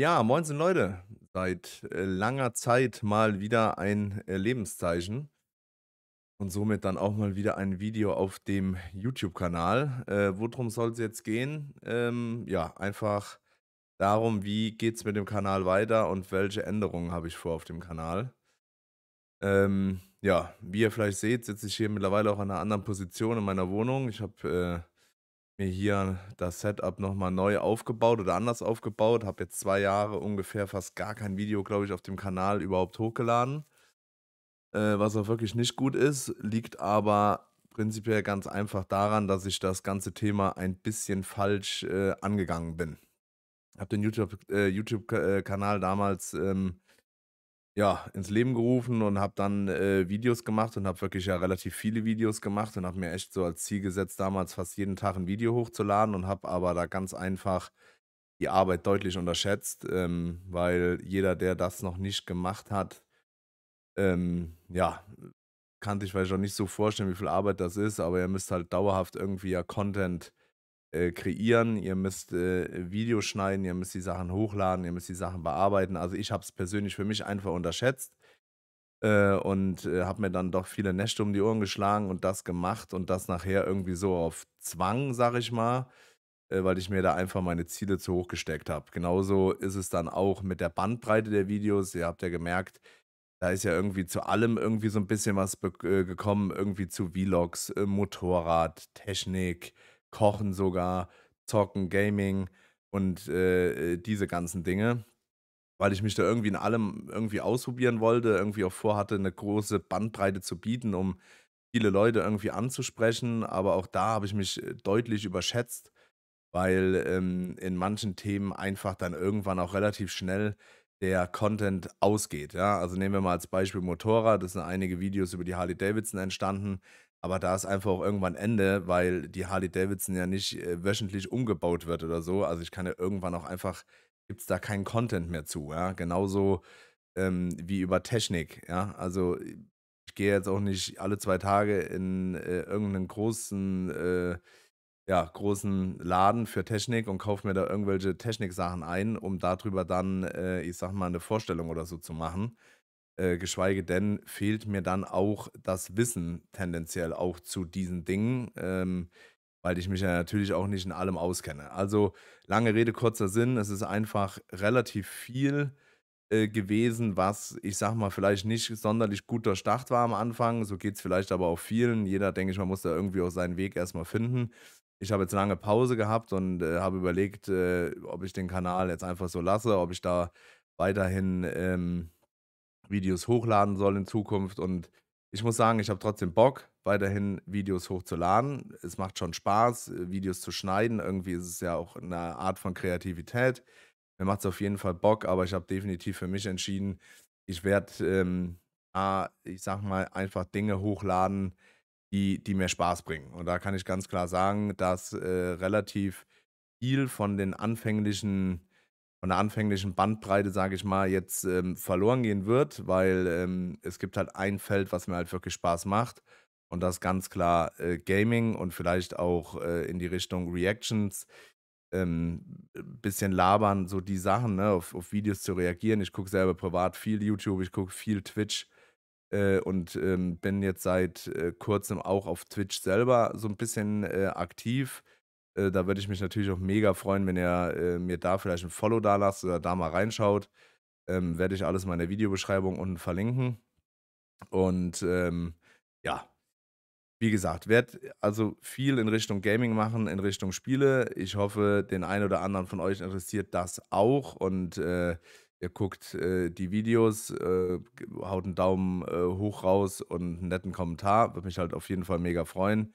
Ja, moinsen Leute. Seit äh, langer Zeit mal wieder ein äh, Lebenszeichen und somit dann auch mal wieder ein Video auf dem YouTube-Kanal. Äh, worum soll es jetzt gehen? Ähm, ja, einfach darum, wie geht es mit dem Kanal weiter und welche Änderungen habe ich vor auf dem Kanal. Ähm, ja, wie ihr vielleicht seht, sitze ich hier mittlerweile auch an einer anderen Position in meiner Wohnung. Ich habe äh, mir hier das Setup nochmal neu aufgebaut oder anders aufgebaut. Habe jetzt zwei Jahre ungefähr fast gar kein Video, glaube ich, auf dem Kanal überhaupt hochgeladen. Äh, was auch wirklich nicht gut ist, liegt aber prinzipiell ganz einfach daran, dass ich das ganze Thema ein bisschen falsch äh, angegangen bin. Habe den YouTube-Kanal äh, YouTube äh, damals ähm, ja, ins Leben gerufen und habe dann äh, Videos gemacht und habe wirklich ja relativ viele Videos gemacht und habe mir echt so als Ziel gesetzt, damals fast jeden Tag ein Video hochzuladen und habe aber da ganz einfach die Arbeit deutlich unterschätzt, ähm, weil jeder, der das noch nicht gemacht hat, ähm, ja, kann sich vielleicht auch nicht so vorstellen, wie viel Arbeit das ist, aber ihr müsst halt dauerhaft irgendwie ja Content äh, kreieren, ihr müsst äh, Videos schneiden, ihr müsst die Sachen hochladen, ihr müsst die Sachen bearbeiten. Also ich habe es persönlich für mich einfach unterschätzt äh, und äh, habe mir dann doch viele Nächte um die Ohren geschlagen und das gemacht und das nachher irgendwie so auf Zwang, sag ich mal, äh, weil ich mir da einfach meine Ziele zu hoch gesteckt habe. Genauso ist es dann auch mit der Bandbreite der Videos. Ihr habt ja gemerkt, da ist ja irgendwie zu allem irgendwie so ein bisschen was äh, gekommen, irgendwie zu Vlogs, Motorrad, Technik, Kochen sogar, Zocken, Gaming und äh, äh, diese ganzen Dinge, weil ich mich da irgendwie in allem irgendwie ausprobieren wollte, irgendwie auch vorhatte, eine große Bandbreite zu bieten, um viele Leute irgendwie anzusprechen. Aber auch da habe ich mich äh, deutlich überschätzt, weil ähm, in manchen Themen einfach dann irgendwann auch relativ schnell der Content ausgeht. Ja? Also nehmen wir mal als Beispiel Motorrad, das sind einige Videos über die Harley Davidson entstanden, aber da ist einfach auch irgendwann Ende, weil die Harley Davidson ja nicht äh, wöchentlich umgebaut wird oder so. Also ich kann ja irgendwann auch einfach, gibt es da keinen Content mehr zu. Ja? Genauso ähm, wie über Technik. Ja? Also ich gehe jetzt auch nicht alle zwei Tage in äh, irgendeinen großen... Äh, ja, großen Laden für Technik und kaufe mir da irgendwelche Techniksachen ein, um darüber dann, äh, ich sag mal, eine Vorstellung oder so zu machen. Äh, geschweige denn, fehlt mir dann auch das Wissen tendenziell auch zu diesen Dingen, ähm, weil ich mich ja natürlich auch nicht in allem auskenne. Also lange Rede, kurzer Sinn, es ist einfach relativ viel äh, gewesen, was ich sag mal vielleicht nicht sonderlich gut Start war am Anfang. So geht es vielleicht aber auch vielen. Jeder, denke ich, man muss da irgendwie auch seinen Weg erstmal finden ich habe jetzt lange Pause gehabt und äh, habe überlegt, äh, ob ich den Kanal jetzt einfach so lasse, ob ich da weiterhin ähm, Videos hochladen soll in Zukunft. Und ich muss sagen, ich habe trotzdem Bock, weiterhin Videos hochzuladen. Es macht schon Spaß, äh, Videos zu schneiden. Irgendwie ist es ja auch eine Art von Kreativität. Mir macht es auf jeden Fall Bock, aber ich habe definitiv für mich entschieden, ich werde, ähm, ich sag mal, einfach Dinge hochladen, die, die mir Spaß bringen. Und da kann ich ganz klar sagen, dass äh, relativ viel von den anfänglichen, von der anfänglichen Bandbreite, sage ich mal, jetzt ähm, verloren gehen wird, weil ähm, es gibt halt ein Feld, was mir halt wirklich Spaß macht. Und das ganz klar äh, Gaming und vielleicht auch äh, in die Richtung Reactions, ähm, bisschen labern, so die Sachen, ne, auf, auf Videos zu reagieren. Ich gucke selber privat viel YouTube, ich gucke viel Twitch äh, und ähm, bin jetzt seit äh, kurzem auch auf Twitch selber so ein bisschen äh, aktiv. Äh, da würde ich mich natürlich auch mega freuen, wenn ihr äh, mir da vielleicht ein Follow da lasst oder da mal reinschaut. Ähm, werde ich alles mal in der Videobeschreibung unten verlinken. Und ähm, ja, wie gesagt, werde äh, also viel in Richtung Gaming machen, in Richtung Spiele. Ich hoffe, den einen oder anderen von euch interessiert das auch und äh, Ihr guckt äh, die Videos, äh, haut einen Daumen äh, hoch raus und einen netten Kommentar. Würde mich halt auf jeden Fall mega freuen.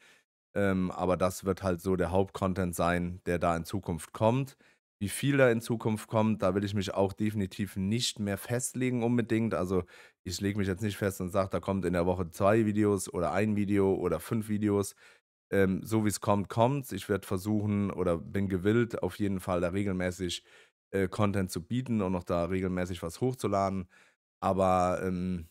Ähm, aber das wird halt so der Hauptcontent sein, der da in Zukunft kommt. Wie viel da in Zukunft kommt, da will ich mich auch definitiv nicht mehr festlegen unbedingt. Also ich lege mich jetzt nicht fest und sage, da kommt in der Woche zwei Videos oder ein Video oder fünf Videos. Ähm, so wie es kommt, kommt's. Ich werde versuchen oder bin gewillt, auf jeden Fall da regelmäßig äh, Content zu bieten und noch da regelmäßig was hochzuladen. Aber ähm,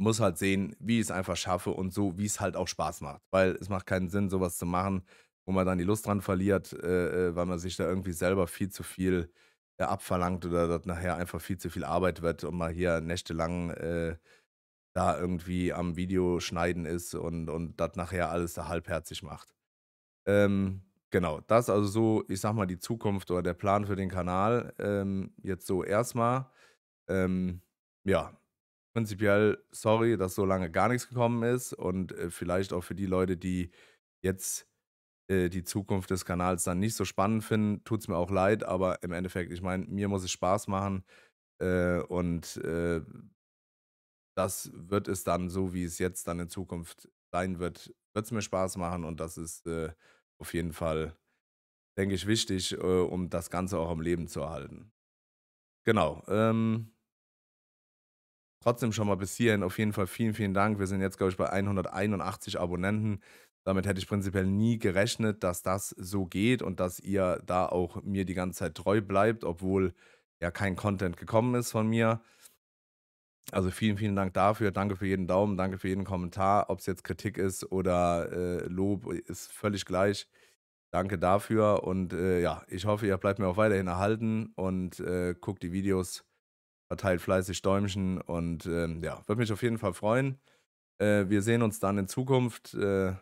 muss halt sehen, wie ich es einfach schaffe und so, wie es halt auch Spaß macht. Weil es macht keinen Sinn, sowas zu machen, wo man dann die Lust dran verliert, äh, äh weil man sich da irgendwie selber viel zu viel äh, abverlangt oder dass nachher einfach viel zu viel Arbeit wird und man hier nächtelang äh, da irgendwie am Video schneiden ist und, und das nachher alles da halbherzig macht. Ähm, Genau, das ist also so, ich sag mal, die Zukunft oder der Plan für den Kanal. Ähm, jetzt so erstmal. Ähm, ja, prinzipiell sorry, dass so lange gar nichts gekommen ist und äh, vielleicht auch für die Leute, die jetzt äh, die Zukunft des Kanals dann nicht so spannend finden, tut es mir auch leid, aber im Endeffekt, ich meine, mir muss es Spaß machen äh, und äh, das wird es dann so, wie es jetzt dann in Zukunft sein wird, wird es mir Spaß machen und das ist äh, auf jeden Fall, denke ich, wichtig, äh, um das Ganze auch am Leben zu erhalten. Genau. Ähm, trotzdem schon mal bis hierhin auf jeden Fall vielen, vielen Dank. Wir sind jetzt, glaube ich, bei 181 Abonnenten. Damit hätte ich prinzipiell nie gerechnet, dass das so geht und dass ihr da auch mir die ganze Zeit treu bleibt, obwohl ja kein Content gekommen ist von mir. Also vielen, vielen Dank dafür. Danke für jeden Daumen, danke für jeden Kommentar. Ob es jetzt Kritik ist oder äh, Lob, ist völlig gleich. Danke dafür und äh, ja, ich hoffe, ihr bleibt mir auch weiterhin erhalten und äh, guckt die Videos, verteilt fleißig Däumchen und ähm, ja, würde mich auf jeden Fall freuen. Äh, wir sehen uns dann in Zukunft äh,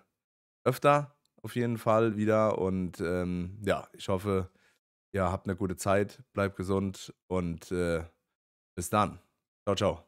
öfter auf jeden Fall wieder und ähm, ja, ich hoffe, ihr habt eine gute Zeit, bleibt gesund und äh, bis dann. Ciao, ciao.